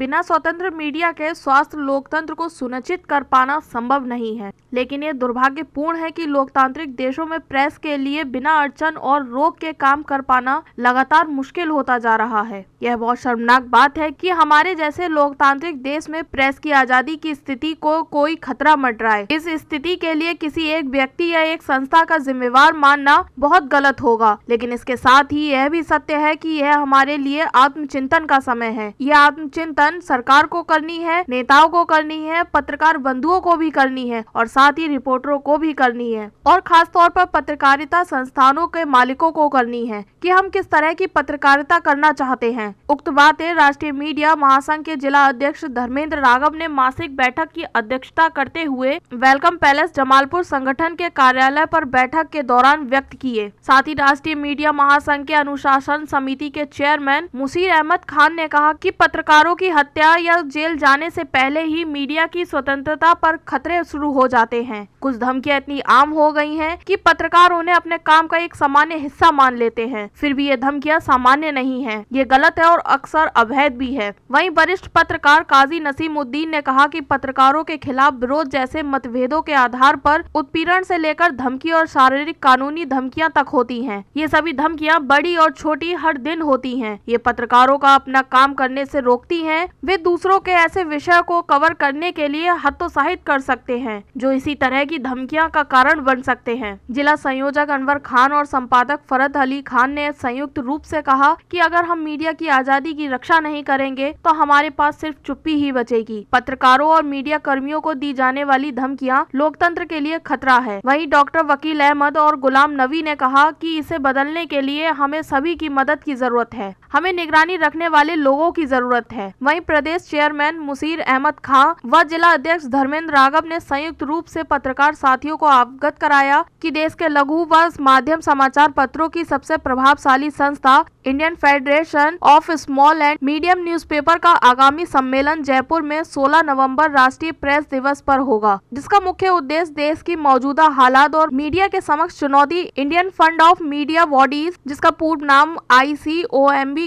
बिना स्वतंत्र मीडिया के स्वास्थ्य लोकतंत्र को सुनिश्चित कर पाना संभव नहीं है लेकिन ये दुर्भाग्यपूर्ण है कि लोकतांत्रिक देशों में प्रेस के लिए बिना अड़चन और रोक के काम कर पाना लगातार मुश्किल होता जा रहा है यह बहुत शर्मनाक बात है कि हमारे जैसे लोकतांत्रिक देश में प्रेस की आजादी की स्थिति को कोई खतरा मंडराए इस स्थिति के लिए किसी एक व्यक्ति या एक संस्था का जिम्मेवार मानना बहुत गलत होगा लेकिन इसके साथ ही यह भी सत्य है की यह हमारे लिए आत्मचिंतन का समय है यह आत्मचिंतन सदन सरकार को करनी है नेताओं को करनी है पत्रकार बंधुओं को भी करनी है और साथ ही रिपोर्टरों को भी करनी है और खासतौर पर पत्रकारिता संस्थानों के मालिकों को करनी है कि हम किस तरह की पत्रकारिता करना चाहते हैं उक्त बातें राष्ट्रीय मीडिया महासंघ के जिला अध्यक्ष धर्मेंद्र राघव ने मासिक बैठक की अध्यक्षता करते हुए वेलकम पैलेस जमालपुर संगठन के कार्यालय पर बैठक के दौरान व्यक्त किए साथ ही राष्ट्रीय मीडिया महासंघ के अनुशासन समिति के चेयरमैन मुसीर अहमद खान ने कहा कि पत्रकारों की हत्या या जेल जाने से पहले ही मीडिया की स्वतंत्रता पर खतरे शुरू हो जाते हैं कुछ धमकियां इतनी आम हो गई हैं कि पत्रकार उन्हें अपने काम का एक सामान्य हिस्सा मान लेते हैं फिर भी ये धमकियां सामान्य नहीं है ये गलत है और अक्सर अवैध भी है वहीं वरिष्ठ पत्रकार काजी नसीमुद्दीन ने कहा की पत्रकारों के खिलाफ विरोध जैसे मतभेदों के आधार पर उत्पीड़न से लेकर धमकी और शारीरिक कानूनी धमकियाँ तक होती है ये सभी धमकियाँ बड़ी और छोटी हर दिन होती है ये पत्रकारों का अपना काम करने से रोकती हैं हैं वे दूसरों के ऐसे विषय को कवर करने के लिए हतोत्साहित कर सकते हैं जो इसी तरह की धमकियां का कारण बन सकते हैं जिला संयोजक अनवर खान और संपादक फरद अली खान ने संयुक्त रूप से कहा कि अगर हम मीडिया की आजादी की रक्षा नहीं करेंगे तो हमारे पास सिर्फ चुप्पी ही बचेगी पत्रकारों और मीडिया कर्मियों को दी जाने वाली धमकियाँ लोकतंत्र के लिए खतरा है वही डॉक्टर वकील अहमद और गुलाम नबी ने कहा की इसे बदलने के लिए हमें सभी की मदद की जरूरत है हमें निगरानी रखने वाले लोगों की जरूरत है वहीं प्रदेश चेयरमैन मुशीर अहमद खां व जिला अध्यक्ष धर्मेंद्र राघव ने संयुक्त रूप से पत्रकार साथियों को अवगत कराया कि देश के लघु व माध्यम समाचार पत्रों की सबसे प्रभावशाली संस्था Indian federation of small and medium newspaper का आगामी सम्मेलन जयपुर में 16 नवंबर राष्ट्रीय प्रेस दिवस पर होगा जिसका मुख्य उद्देश्य देश की मौजूदा हालात और मीडिया के समक्ष चुनौती Indian fund of media bodies जिसका पूर्व नाम आई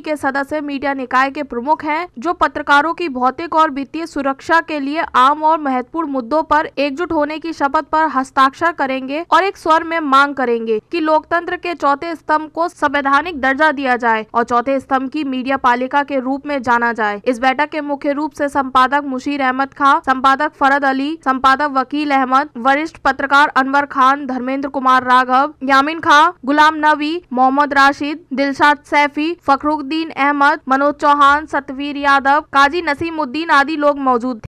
के सदस्य मीडिया निकाय के प्रमुख है जो पत्रकारों की भौतिक और वित्तीय सुरक्षा के लिए आम और महत्वपूर्ण मुद्दों आरोप एकजुट होने की शपथ आरोप हस्ताक्षर करेंगे और एक स्वर में मांग करेंगे की लोकतंत्र के चौथे स्तंभ को संवैधानिक दर्जा दिया जाए और चौथे स्तंभ की मीडिया पालिका के रूप में जाना जाए इस बैठक के मुख्य रूप से संपादक मुशीर अहमद खान संपादक फरद अली संपादक वकील अहमद वरिष्ठ पत्रकार अनवर खान धर्मेंद्र कुमार राघव यामिन खान गुलाम नबी मोहम्मद राशिद दिलशाद सैफी फखरुद्दीन अहमद मनोज चौहान सतवीर यादव काजी नसीमुद्दीन आदि लोग मौजूद